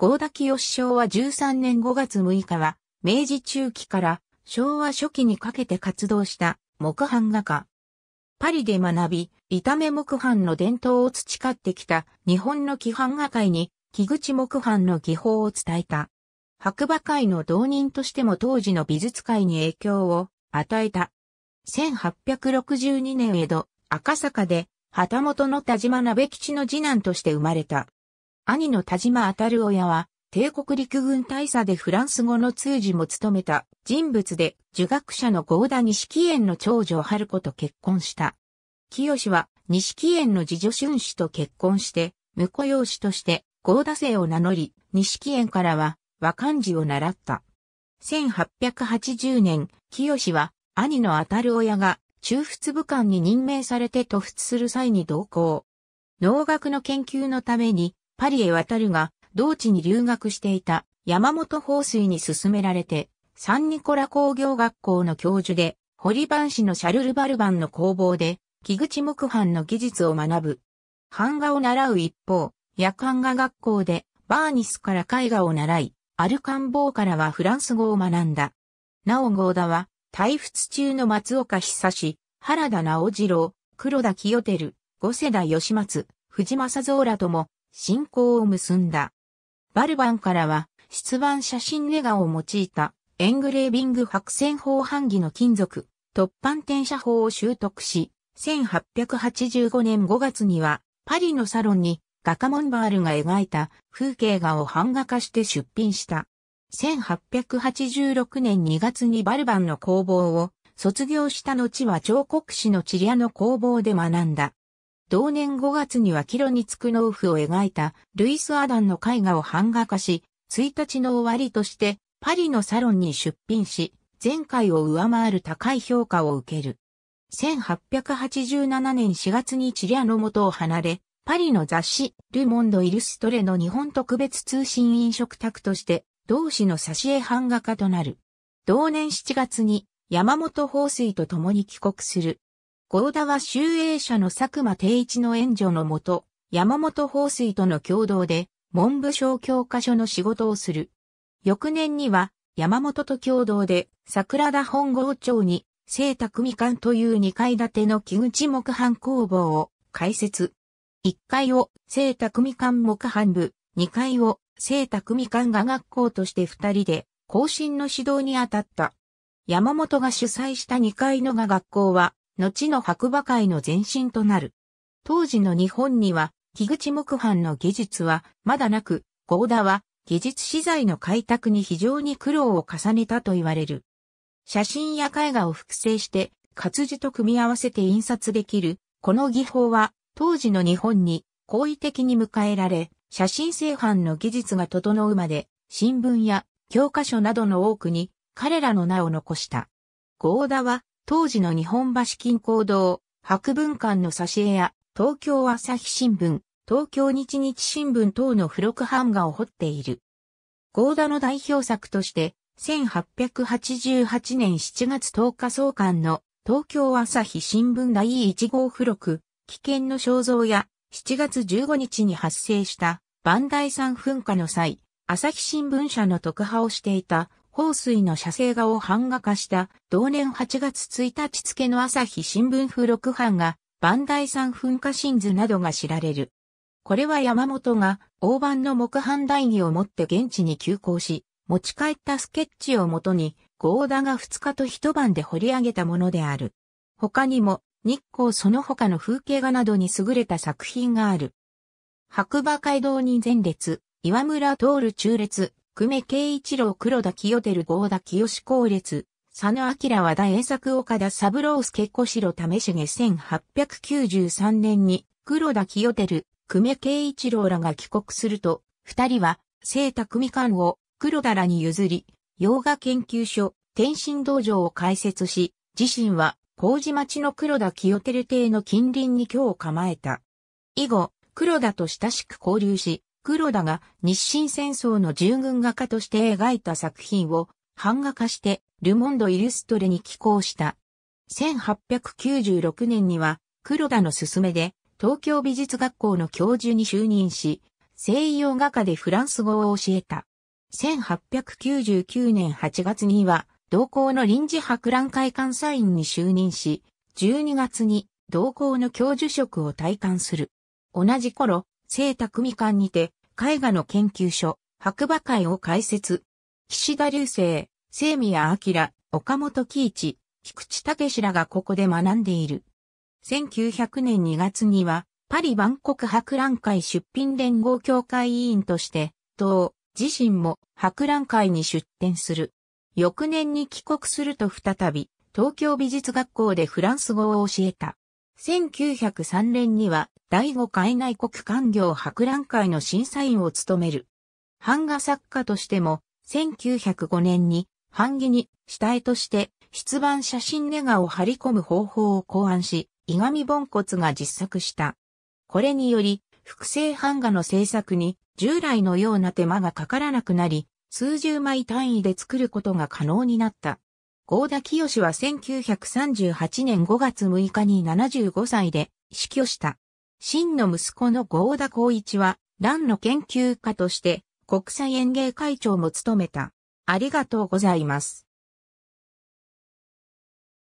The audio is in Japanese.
郷田清首昭は13年5月6日は、明治中期から昭和初期にかけて活動した木版画家。パリで学び、炒め木版の伝統を培ってきた日本の木版画界に木口木版の技法を伝えた。白馬会の同人としても当時の美術界に影響を与えた。1862年江戸、赤坂で、旗本の田島鍋吉の次男として生まれた。兄の田島当る親は、帝国陸軍大佐でフランス語の通詞も務めた人物で、儒学者の合田錦園の長女春子と結婚した。清は、錦園の次女春氏と結婚して、婿養子として、合田姓を名乗り、錦園からは、和漢字を習った。1880年、清は、兄の当たる親が、中仏武官に任命されて突出する際に同行。農学の研究のために、パリへ渡るが、同地に留学していた山本放水に勧められて、サンニコラ工業学校の教授で、ホリバンのシャルル・バルバンの工房で、木口木版の技術を学ぶ。版画を習う一方、夜間画学校で、バーニスから絵画を習い、アルカンボーからはフランス語を学んだ。なお郷田は、退仏中の松岡久志、原田直次郎、黒田清照、五世田義松、藤正蔵らとも信仰を結んだ。バルバンからは、出版写真ネガを用いたエングレービング白線法版儀の金属、突板転写法を習得し、1885年5月には、パリのサロンに画家モンバールが描いた風景画を版画化して出品した。1886年2月にバルバンの工房を卒業した後は彫刻師のチリアの工房で学んだ。同年5月にはキロにつく農夫を描いたルイス・アダンの絵画を版画化し、1日の終わりとしてパリのサロンに出品し、前回を上回る高い評価を受ける。1887年4月にチリアの元を離れ、パリの雑誌、ルモンド・イルストレの日本特別通信飲食宅として、同志の挿絵版画家となる。同年7月に、山本放水と共に帰国する。合田は集英社の佐久間定一の援助のもと、山本法水との共同で、文部省教科書の仕事をする。翌年には、山本と共同で、桜田本郷町に、聖田組館という2階建ての木口木版工房を開設。1階を聖田組館木版部、2階を聖田組館画学校として2人で、更新の指導に当たった。山本が主催した2階の画学校は、後の白馬会の前身となる。当時の日本には、木口木版の技術はまだなく、合田は技術資材の開拓に非常に苦労を重ねたと言われる。写真や絵画を複製して活字と組み合わせて印刷できる、この技法は当時の日本に好意的に迎えられ、写真製版の技術が整うまで、新聞や教科書などの多くに彼らの名を残した。合田は当時の日本橋近郊堂、博文館の挿絵や、東京朝日新聞、東京日日新聞等の付録版画を彫っている。合田の代表作として、1888年7月10日創刊の東京朝日新聞第1号付録、危険の肖像や7月15日に発生した万代山噴火の際、朝日新聞社の特派をしていた放水の写生画を版画化した同年8月1日付の朝日新聞付録版が、万代山噴火神図などが知られる。これは山本が大判の木版台儀を持って現地に急行し、持ち帰ったスケッチをもとに、合田が2日と一晩で掘り上げたものである。他にも、日光その他の風景画などに優れた作品がある。白馬街道に前列、岩村通る中列、久米慶一郎黒田清照郷田清志光列、佐野明和田栄作岡田三郎助小城為重1893年に黒田清照、久米慶一郎らが帰国すると、二人は、聖田組館を黒田らに譲り、洋画研究所、天津道場を開設し、自身は、麹町の黒田清照邸の近隣に居を構えた。以後、黒田と親しく交流し、黒田が日清戦争の従軍画家として描いた作品を版画化してルモンド・イルストレに寄稿した。1896年には黒田の勧めで東京美術学校の教授に就任し、西洋画家でフランス語を教えた。1899年8月には同校の臨時博覧会監査員に就任し、12月に同校の教授職を退官する。同じ頃、聖匠館にて絵画の研究所、白馬会を開設。岸田流星、清宮明、岡本喜一、菊池武らがここで学んでいる。1900年2月には、パリ万国博覧会出品連合協会委員として、党、自身も博覧会に出展する。翌年に帰国すると再び、東京美術学校でフランス語を教えた。1903年には第5海内国官業博覧会の審査員を務める。版画作家としても、1905年に版木に下絵として出版写真ネガを貼り込む方法を考案し、伊上盆骨が実作した。これにより、複製版画の制作に従来のような手間がかからなくなり、数十枚単位で作ることが可能になった。合田清は1938年5月6日に75歳で死去した。真の息子の合田光一は、蘭の研究家として国際園芸会長も務めた。ありがとうございます。